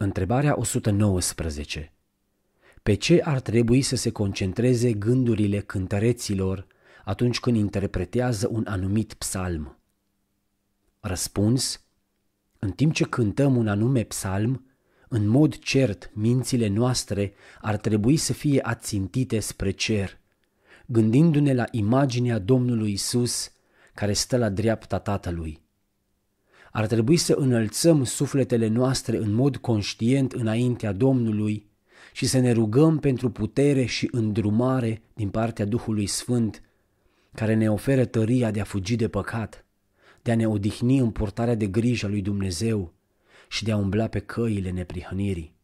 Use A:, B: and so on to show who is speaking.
A: Întrebarea 119. Pe ce ar trebui să se concentreze gândurile cântăreților atunci când interpretează un anumit psalm? Răspuns. În timp ce cântăm un anume psalm, în mod cert, mințile noastre ar trebui să fie ațintite spre cer, gândindu-ne la imaginea Domnului Isus, care stă la dreapta Tatălui ar trebui să înălțăm sufletele noastre în mod conștient înaintea Domnului și să ne rugăm pentru putere și îndrumare din partea Duhului Sfânt, care ne oferă tăria de a fugi de păcat, de a ne odihni în portarea de grijă a lui Dumnezeu și de a umbla pe căile neprihănirii.